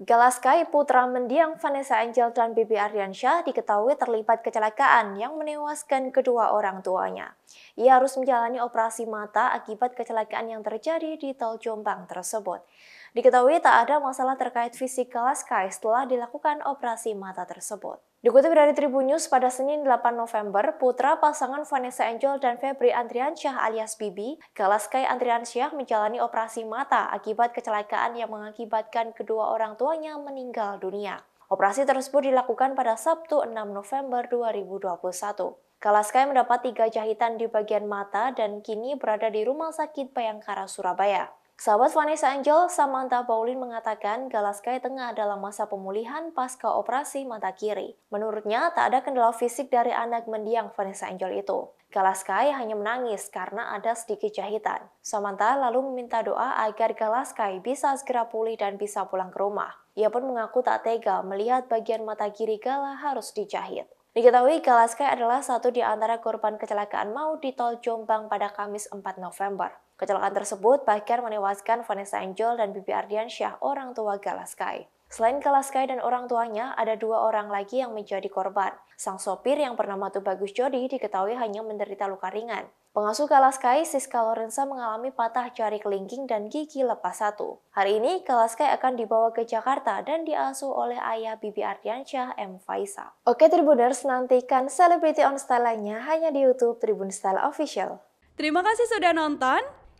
Galaskai putra mendiang Vanessa Angel dan Bibi Ardiansyah diketahui terlibat kecelakaan yang menewaskan kedua orang tuanya. Ia harus menjalani operasi mata akibat kecelakaan yang terjadi di Tol Jombang tersebut. Diketahui tak ada masalah terkait kelas Kai setelah dilakukan operasi mata tersebut. Dikutip dari Tribun News pada Senin 8 November, putra pasangan Vanessa Angel dan Febri Andriansyah alias Bibi, Galaskai Andriansyah menjalani operasi mata akibat kecelakaan yang mengakibatkan kedua orang tuanya meninggal dunia. Operasi tersebut dilakukan pada Sabtu 6 November 2021. Kalaskai mendapat tiga jahitan di bagian mata dan kini berada di Rumah Sakit Bayangkara, Surabaya. Sahabat Vanessa Angel, Samantha Paulin mengatakan Galaskai tengah dalam masa pemulihan pasca operasi mata kiri. Menurutnya, tak ada kendala fisik dari anak mendiang Vanessa Angel itu. Galaskai hanya menangis karena ada sedikit jahitan. Samantha lalu meminta doa agar Galaskai bisa segera pulih dan bisa pulang ke rumah. Ia pun mengaku tak tega melihat bagian mata kiri Gala harus dijahit. Diketahui Galaskai adalah satu di antara korban kecelakaan maut di Tol Jombang pada Kamis 4 November. Kecelakaan tersebut bahkan menewaskan Vanessa Angel dan Bibi Ardiansyah, orang tua Galaskai. Selain Galaskai dan orang tuanya, ada dua orang lagi yang menjadi korban. Sang sopir yang bernama Tubagus Jody diketahui hanya menderita luka ringan. Pengasuh Galaskai, Siska Lorenza mengalami patah jari kelingking dan gigi lepas satu. Hari ini, Galaskai akan dibawa ke Jakarta dan diasuh oleh ayah Bibi Ardiansyah M. Faisal. Oke Tribuners, nantikan Celebrity on Style lainnya hanya di Youtube Tribun Style Official. Terima kasih sudah nonton.